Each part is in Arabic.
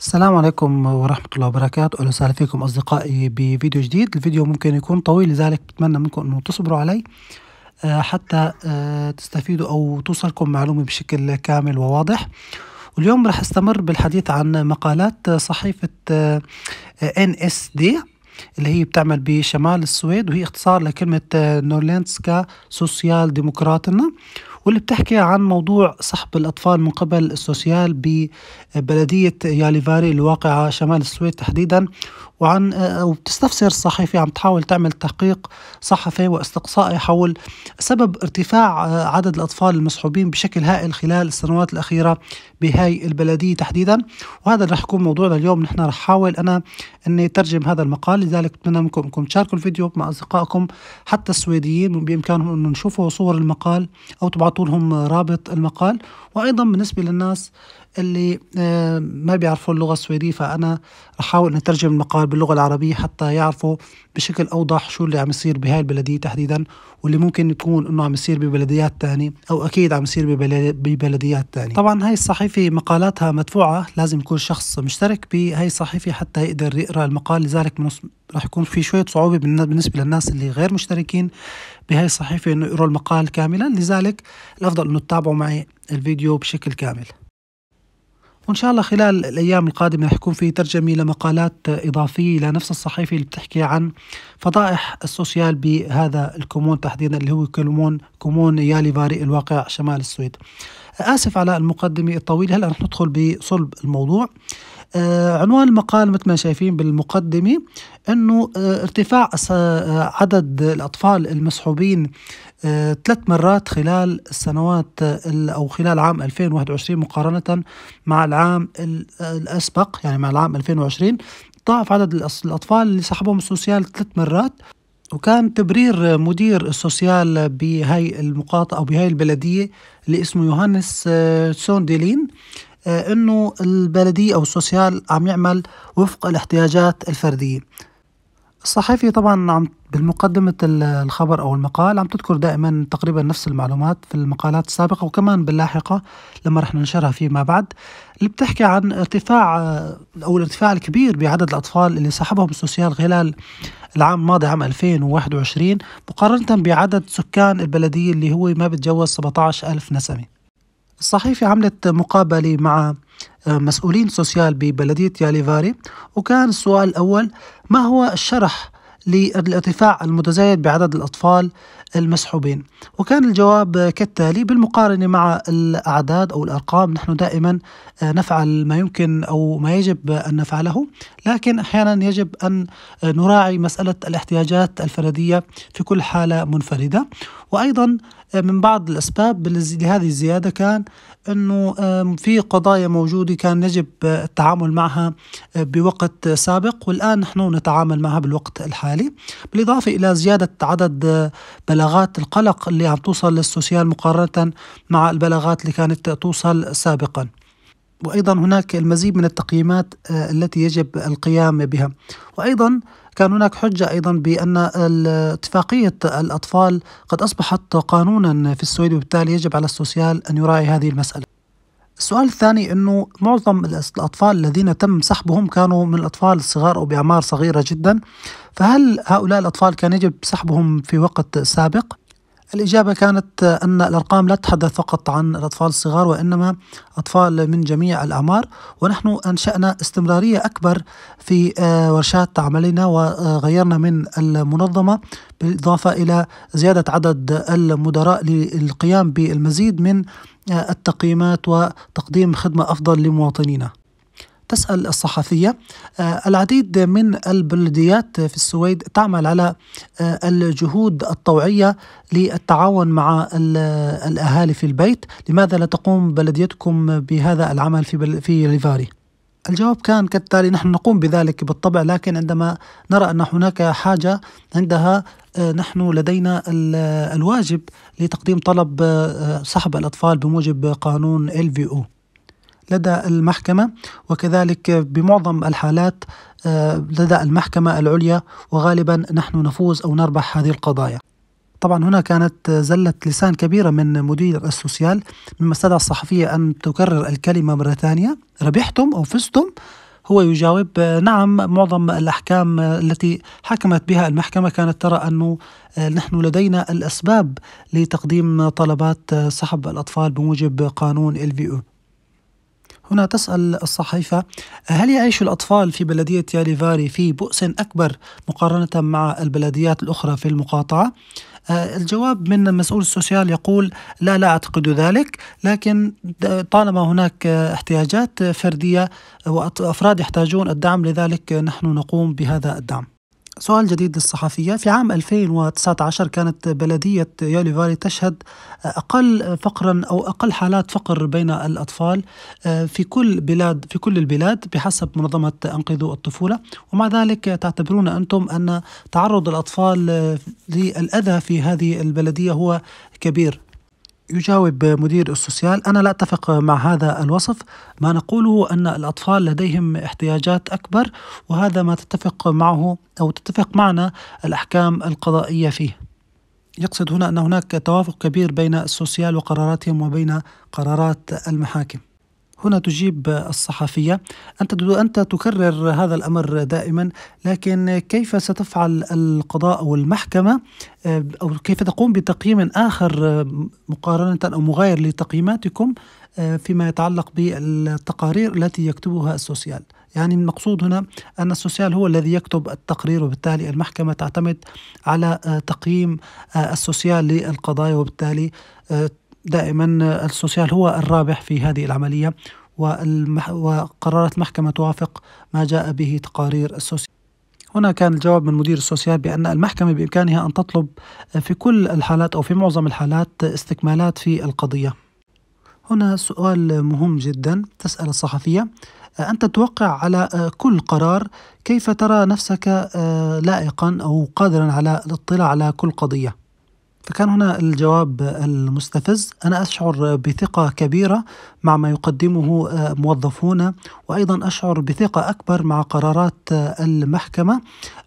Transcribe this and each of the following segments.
السلام عليكم ورحمة الله وبركاته أهلا وسهلا فيكم أصدقائي بفيديو جديد الفيديو ممكن يكون طويل لذلك بتمنى منكم أنه تصبروا علي آه، حتى آه، تستفيدوا أو توصلكم معلومة بشكل كامل وواضح واليوم رح استمر بالحديث عن مقالات صحيفة آه، NSD اللي هي بتعمل بشمال السويد وهي اختصار لكلمة نورلينسكا سوسيال ديمقراطنا واللي بتحكي عن موضوع سحب الأطفال من قبل السوسيال ببلدية ياليفاري الواقعة شمال السويد تحديدا وعن آه، وبتستفسر الصحيفة عم تحاول تعمل تحقيق صحفي واستقصائي حول سبب ارتفاع آه، عدد الأطفال المسحوبين بشكل هائل خلال السنوات الأخيرة بهاي البلدية تحديدا وهذا رح يكون موضوعنا اليوم نحن رح حاول أنا أني ترجم هذا المقال لذلك بتمنى منكم أنكم تشاركوا الفيديو مع أصدقائكم حتى السويديين بإمكانهم أن نشوفوا صور المقال أو تبعثوا على طول رابط المقال وأيضا بالنسبة للناس اللي آه، ما بيعرفوا اللغة السويدية فأنا رح أحاول أن أترجم المقال باللغة العربية حتى يعرفوا بشكل أوضح شو اللي عم يصير بهاي البلدية تحديدا واللي ممكن يكون أنه عم يصير ببلديات تانية أو أكيد عم يصير ببلديات تانية طبعا هاي الصحيفة مقالاتها مدفوعة لازم يكون شخص مشترك بهاي الصحيفة حتى يقدر يقرأ المقال لذلك منص... يكون في شوية صعوبة بالنسبة للناس اللي غير مشتركين بهاي الصحيفة أنه يقرأوا المقال كاملا لذلك الأفضل أنه تتابعوا معي الفيديو بشكل كامل وإن شاء الله خلال الأيام القادمة رح يكون في ترجمة لمقالات إضافية لنفس الصحيفة اللي بتحكي عن فضائح السوشيال بهذا الكومون تحديدا اللي هو كومون كومون فاري الواقع شمال السويد آسف على المقدمة الطويلة هلأ رح ندخل بصلب الموضوع آه عنوان المقال مثل ما شايفين بالمقدمة أنه آه، ارتفاع آه، عدد الأطفال المسحوبين آه، ثلاث مرات خلال السنوات أو خلال عام 2021 مقارنة مع العام الأسبق يعني مع العام 2020 ضاعف عدد الأطفال اللي سحبهم السوسيال ثلاث مرات وكان تبرير مدير السوسيال بهاي المقاطعة أو بهاي البلدية اللي اسمه يوهانس آه، سونديلين آه، انه البلديه او السوسيال عم يعمل وفق الاحتياجات الفرديه الصحفي طبعا عم بالمقدمة الخبر أو المقال عم تذكر دائما تقريبا نفس المعلومات في المقالات السابقة وكمان باللاحقة لما رح ننشرها فيما بعد اللي بتحكي عن ارتفاع أو الارتفاع الكبير بعدد الأطفال اللي سحبهم السوسيال خلال العام الماضي عام 2021 مقارنة بعدد سكان البلدية اللي هو ما بتجوز 17 ألف نسمة الصحيفة عملت مقابلة مع مسؤولين سوسيال ببلدية ياليفاري وكان السؤال الأول ما هو الشرح للارتفاع المتزايد بعدد الأطفال المسحوبين وكان الجواب كالتالي بالمقارنة مع الأعداد أو الأرقام نحن دائما نفعل ما يمكن أو ما يجب أن نفعله لكن أحيانا يجب أن نراعي مسألة الاحتياجات الفردية في كل حالة منفردة وأيضا آه، من بعض الأسباب لهذه الزيادة كان أنه في قضايا موجودة كان يجب آه، التعامل معها آه، بوقت سابق والآن نحن نتعامل معها بالوقت الحالي بالإضافة إلى زيادة عدد بلاغات القلق اللي عم توصل للسوسيال مقارنة مع البلاغات اللي كانت توصل سابقاً وايضا هناك المزيد من التقييمات التي يجب القيام بها وايضا كان هناك حجة أيضا بأن اتفاقية الأطفال قد أصبحت قانونا في السويد وبالتالي يجب على السوسيال أن يراعي هذه المسألة السؤال الثاني أنه معظم الأطفال الذين تم سحبهم كانوا من الأطفال الصغار أو بأعمار صغيرة جدا فهل هؤلاء الأطفال كان يجب سحبهم في وقت سابق؟ الإجابة كانت أن الأرقام لا تتحدث فقط عن الأطفال الصغار وإنما أطفال من جميع الأعمار ونحن أنشأنا استمرارية أكبر في آه، ورشات عملنا وغيرنا من المنظمة بالإضافة إلى زيادة عدد المدراء للقيام بالمزيد من آه، التقييمات وتقديم خدمة أفضل لمواطنينا تسأل الصحفية آه، العديد من البلديات في السويد تعمل على آه، الجهود الطوعية للتعاون مع الأهالي في البيت لماذا لا تقوم بلديتكم بهذا العمل في, في ليفاري؟ الجواب كان كالتالي نحن نقوم بذلك بالطبع لكن عندما نرى ان هناك حاجه عندها آه، نحن لدينا الواجب لتقديم طلب سحب الاطفال بموجب قانون LVO لدى المحكمة وكذلك بمعظم الحالات آه، لدى المحكمة العليا وغالبا نحن نفوز أو نربح هذه القضايا طبعا هنا كانت زلة لسان كبيرة من مدير السوسيال مما استدعى الصحفية أن تكرر الكلمة مرة ثانية ربحتم أو فزتم هو يجاوب نعم معظم الأحكام التي حكمت بها المحكمة كانت ترى أنه آه، نحن لدينا الأسباب لتقديم طلبات سحب آه، الأطفال بموجب قانون ال هنا تسأل الصحيفة هل يعيش الأطفال في بلدية ياليفاري في بؤس أكبر مقارنة مع البلديات الأخرى في المقاطعة؟ آه، الجواب من المسؤول السوسيال يقول لا لا أعتقد ذلك لكن طالما هناك احتياجات فردية وأفراد يحتاجون الدعم لذلك نحن نقوم بهذا الدعم سؤال جديد للصحفية في عام 2019 كانت بلدية يولي تشهد أقل فقرا أو أقل حالات فقر بين الأطفال آه، في كل بلاد في كل البلاد بحسب منظمة أنقذوا الطفولة ومع ذلك تعتبرون أنتم أن تعرض الأطفال للأذى في هذه البلدية هو كبير يجاوب مدير السوسيال أنا لا أتفق مع هذا الوصف ما نقوله أن الأطفال لديهم احتياجات أكبر وهذا ما تتفق معه أو تتفق معنا الأحكام القضائية فيه يقصد هنا أن هناك توافق كبير بين السوسيال وقراراتهم وبين قرارات المحاكم هنا تجيب الصحفية أنت أنت تكرر هذا الأمر دائما لكن كيف ستفعل القضاء أو المحكمة آه، أو كيف تقوم بتقييم آخر مقارنة أو مغاير لتقييماتكم آه، فيما يتعلق بالتقارير التي يكتبها السوسيال يعني المقصود هنا أن السوسيال هو الذي يكتب التقرير وبالتالي المحكمة تعتمد على آه، تقييم السوسيال للقضايا وبالتالي دائما السوسيال هو الرابح في هذه العملية والمح وقررت المحكمة توافق ما جاء به تقارير السوسيال هنا كان الجواب من مدير السوسيال بأن المحكمة بإمكانها أن تطلب في كل الحالات أو في معظم الحالات استكمالات في القضية هنا سؤال مهم جدا تسأل الصحفية أنت توقع على كل قرار كيف ترى نفسك آه، لائقا أو قادرا على الاطلاع على كل قضية فكان هنا الجواب المستفز أنا أشعر بثقة كبيرة مع ما يقدمه آه، موظفون وأيضا أشعر بثقة أكبر مع قرارات آه، المحكمة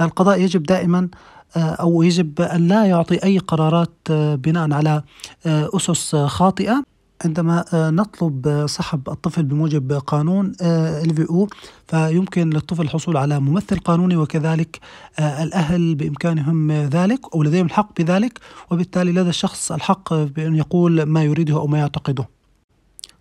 القضاء يجب دائما آه، أو يجب أن لا يعطي أي قرارات بناء على أسس خاطئة عندما آه، نطلب آه، سحب الطفل بموجب قانون آه، ال او فيمكن للطفل الحصول على ممثل قانوني وكذلك الاهل بامكانهم ذلك او لديهم الحق بذلك وبالتالي لدى الشخص الحق بان يقول ما يريده او ما يعتقده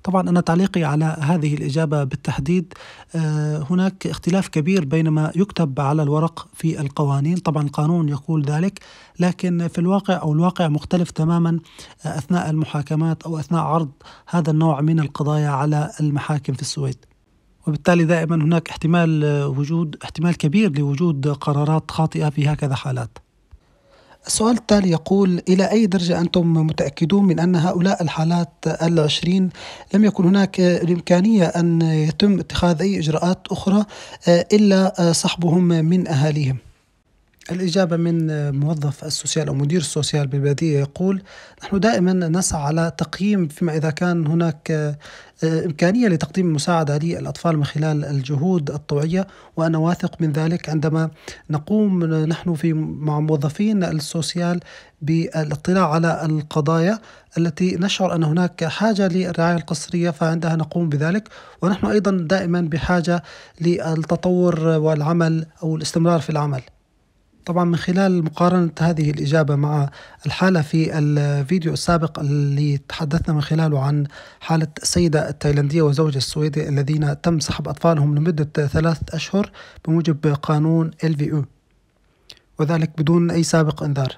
طبعا أنا تعليقي على هذه الإجابة بالتحديد آه، هناك اختلاف كبير بين ما يكتب على الورق في القوانين طبعا القانون يقول ذلك لكن في الواقع أو الواقع مختلف تماما آه، أثناء المحاكمات أو أثناء عرض هذا النوع من القضايا على المحاكم في السويد وبالتالي دائما هناك احتمال آه، وجود احتمال كبير لوجود قرارات خاطئة في هكذا حالات السؤال التالي يقول إلى أي درجة أنتم متأكدون من أن هؤلاء الحالات العشرين لم يكن هناك الإمكانية أن يتم اتخاذ أي إجراءات أخرى آه، إلا سحبهم آه، من أهاليهم الإجابة من موظف السوسيال أو مدير السوسيال بالبلدية يقول نحن دائما نسعى على تقييم فيما إذا كان هناك آه، إمكانية لتقديم مساعدة للأطفال من خلال الجهود الطوعية وأنا واثق من ذلك عندما نقوم نحن في مع موظفين السوسيال بالاطلاع على القضايا التي نشعر أن هناك حاجة للرعاية القصرية فعندها نقوم بذلك ونحن أيضا دائما بحاجة للتطور والعمل أو الاستمرار في العمل طبعا من خلال مقارنة هذه الإجابة مع الحالة في الفيديو السابق اللي تحدثنا من خلاله عن حالة السيدة التايلاندية وزوجها السويدي الذين تم سحب أطفالهم لمدة ثلاثة أشهر بموجب قانون LVU وذلك بدون أي سابق إنذار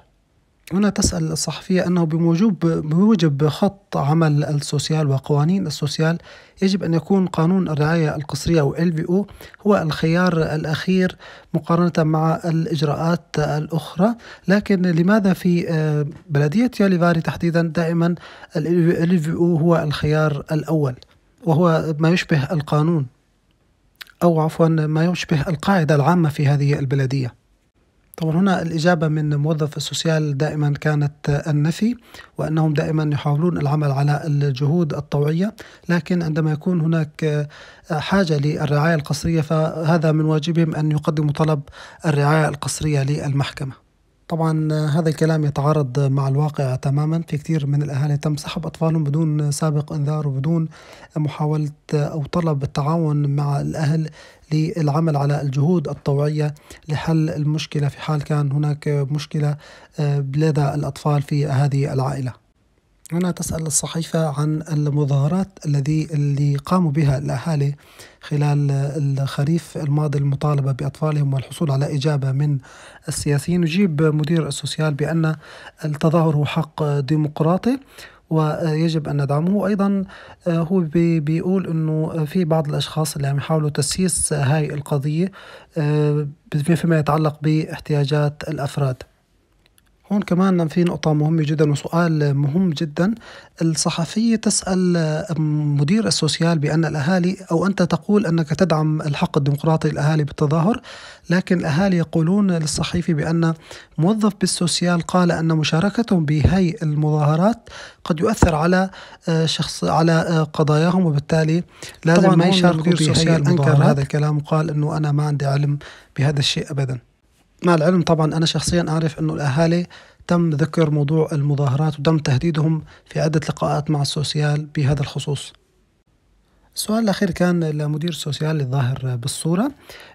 هنا تسأل الصحفية أنه بموجب بموجب خط عمل السوسيال وقوانين السوسيال يجب أن يكون قانون الرعاية القصرية أو او هو الخيار الأخير مقارنة مع الإجراءات الأخرى لكن لماذا في آه، بلدية ياليفاري تحديدا دائما ال او هو الخيار الأول وهو ما يشبه القانون أو عفوا ما يشبه القاعدة العامة في هذه البلدية طبعا هنا الإجابة من موظف السوسيال دائما كانت النفي وأنهم دائما يحاولون العمل على الجهود الطوعية لكن عندما يكون هناك حاجة للرعاية القصرية فهذا من واجبهم أن يقدموا طلب الرعاية القصرية للمحكمة طبعا هذا الكلام يتعارض مع الواقع تماما في كثير من الأهالي تم سحب أطفالهم بدون سابق إنذار وبدون محاولة أو طلب التعاون مع الأهل للعمل على الجهود الطوعية لحل المشكلة في حال كان هناك مشكلة آه، لدى الأطفال في هذه العائلة هنا تسأل الصحيفة عن المظاهرات الذي اللي قاموا بها الأهالي خلال الخريف الماضي المطالبة بأطفالهم والحصول على إجابة من السياسيين يجيب مدير السوسيال بأن التظاهر هو حق ديمقراطي ويجب أن ندعمه أيضا آه، هو بيقول أنه في بعض الأشخاص اللي عم يحاولوا تسييس هاي القضية آه، فيما يتعلق باحتياجات الأفراد هون كمان في نقطة مهمة جدا وسؤال مهم جدا الصحفية تسأل مدير السوسيال بأن الأهالي أو أنت تقول أنك تدعم الحق الديمقراطي للأهالي بالتظاهر لكن الأهالي يقولون للصحيفي بأن موظف بالسوسيال قال أن مشاركتهم بهي المظاهرات قد يؤثر على آه، شخص على آه، قضاياهم وبالتالي لازم ما يشاركوا بهي المظاهرات أنكر هذا الكلام وقال أنه أنا ما عندي علم بهذا الشيء أبداً مع العلم طبعا أنا شخصيا أعرف أنه الأهالي تم ذكر موضوع المظاهرات وتم تهديدهم في عدة لقاءات مع السوسيال بهذا الخصوص السؤال الأخير كان لمدير السوسيال الظاهر بالصورة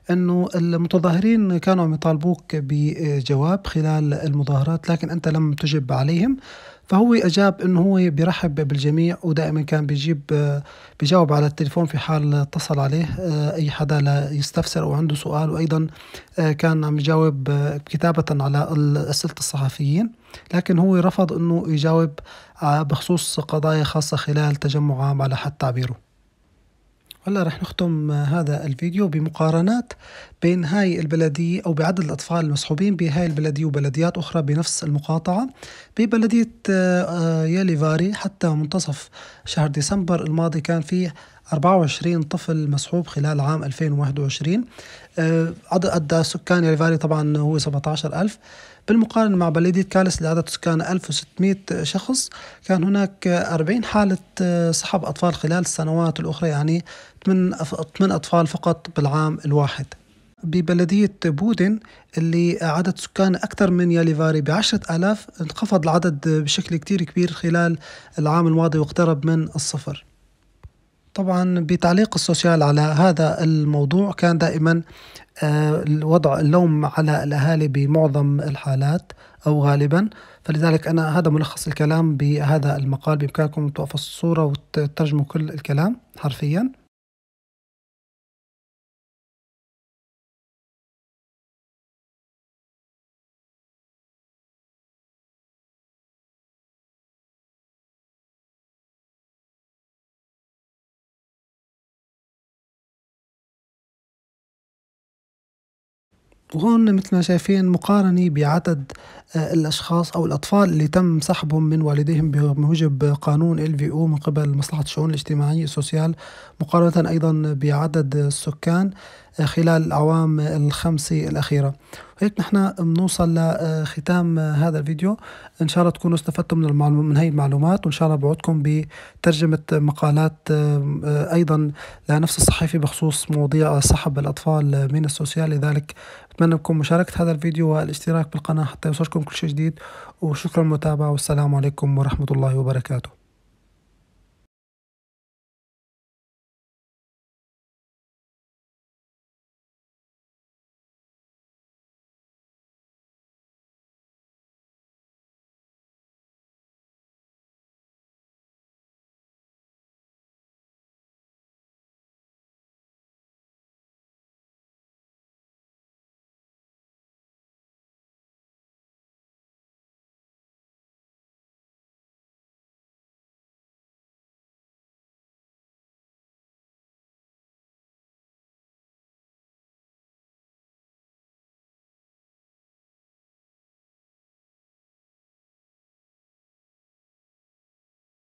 أنه المتظاهرين كانوا يطالبوك بجواب خلال المظاهرات لكن أنت لم تجب عليهم فهو أجاب أنه هو بيرحب بالجميع ودائما كان بيجيب بيجاوب على التليفون في حال اتصل عليه آه، أي حدا لا يستفسر أو عنده سؤال وأيضا آه، كان عم يجاوب آه، كتابة على أسئلة الصحفيين لكن هو رفض أنه يجاوب بخصوص قضايا خاصة خلال تجمع عام على حد تعبيره هلا رح نختم هذا الفيديو بمقارنات بين هاي البلدية أو بعدد الأطفال المسحوبين بهاي البلدية وبلديات أخرى بنفس المقاطعة ببلدية آه، ياليفاري حتى منتصف شهر ديسمبر الماضي كان فيه 24 طفل مسحوب خلال عام 2021 آه، عدد سكان ياليفاري طبعا هو 17000 بالمقارنة مع بلدية كالس اللي عدد سكان 1600 شخص كان هناك 40 حالة آه، سحب أطفال خلال السنوات الأخرى يعني 8 أطفال فقط بالعام الواحد ببلدية بودن اللي عدد سكان أكثر من ياليفاري بعشرة آلاف انخفض العدد بشكل كتير كبير خلال العام الماضي واقترب من الصفر طبعا بتعليق السوسيال على هذا الموضوع كان دائما وضع اللوم على الأهالي بمعظم الحالات أو غالبا فلذلك أنا هذا ملخص الكلام بهذا المقال بإمكانكم توقف الصورة وتترجموا كل الكلام حرفيا وهون مثل ما شايفين مقارنة بعدد آه، الأشخاص أو الأطفال اللي تم سحبهم من والديهم بموجب قانون ال في من قبل مصلحة الشؤون الاجتماعية السوسيال مقارنة أيضا بعدد السكان خلال الأعوام الخمسة الأخيرة هيك نحن بنوصل لختام هذا الفيديو إن شاء الله تكونوا استفدتم من, المعلوم من هاي المعلومات وإن شاء الله بعودكم بترجمة مقالات أيضا لنفس الصحيفة بخصوص مواضيع سحب الأطفال من السوسيال لذلك أتمنى لكم مشاركة هذا الفيديو والاشتراك بالقناة حتى يوصلكم كل شيء جديد وشكرا للمتابعة والسلام عليكم ورحمة الله وبركاته